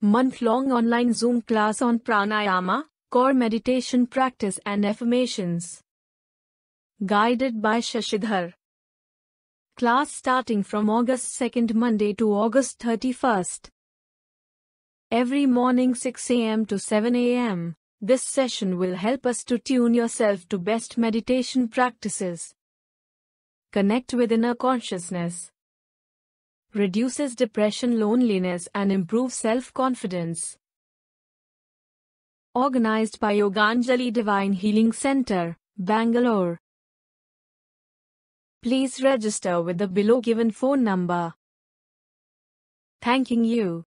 month-long online Zoom class on pranayama, core meditation practice and affirmations. Guided by Shashidhar. Class starting from August 2nd Monday to August 31st. Every morning 6 a.m. to 7 a.m. This session will help us to tune yourself to best meditation practices. Connect with inner consciousness reduces depression loneliness and improves self-confidence. Organized by Yoganjali Divine Healing Center, Bangalore. Please register with the below given phone number. Thanking you.